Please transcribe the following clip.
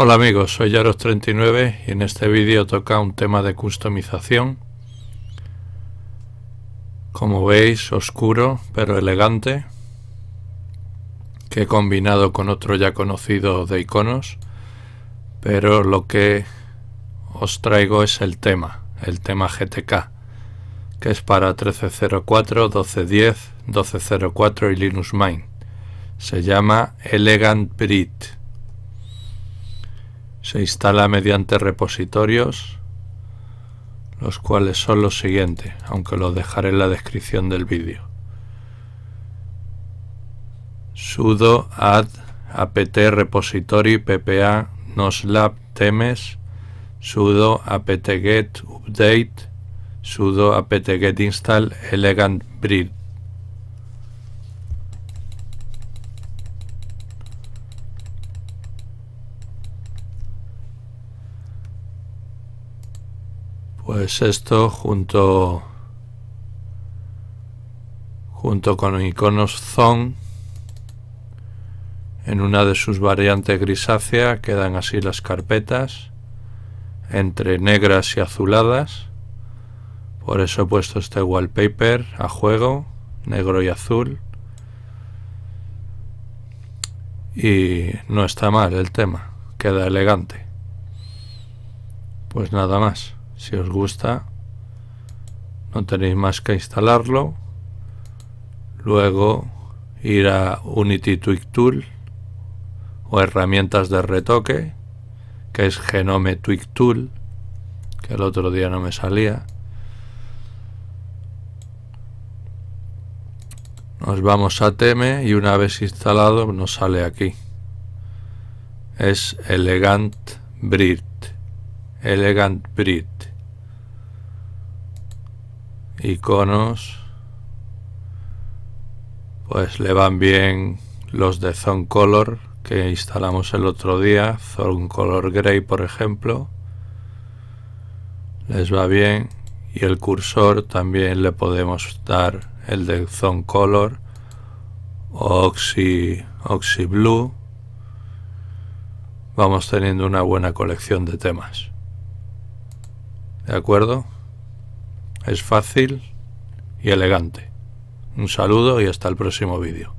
Hola amigos, soy Yaros39 y en este vídeo toca un tema de customización. Como veis, oscuro pero elegante, que he combinado con otro ya conocido de iconos, pero lo que os traigo es el tema, el tema GTK, que es para 1304, 1210, 1204 y Linux Mint. Se llama Elegant Brit se instala mediante repositorios, los cuales son los siguientes, aunque los dejaré en la descripción del vídeo. sudo add apt repository ppa noslab temes sudo apt-get update sudo apt-get install elegant Pues esto junto junto con iconos Zone en una de sus variantes grisácea quedan así las carpetas entre negras y azuladas. Por eso he puesto este wallpaper a juego, negro y azul. Y no está mal el tema, queda elegante. Pues nada más si os gusta no tenéis más que instalarlo luego ir a Unity Tweak Tool o herramientas de retoque que es Genome Tweak Tool que el otro día no me salía nos vamos a Teme y una vez instalado nos sale aquí es Elegant Brit Elegant Brit iconos, pues le van bien los de Zone Color que instalamos el otro día, Zone Color Gray por ejemplo, les va bien y el cursor también le podemos dar el de Zone Color Oxy, Oxy Blue. Vamos teniendo una buena colección de temas. ¿De acuerdo? es fácil y elegante. Un saludo y hasta el próximo vídeo.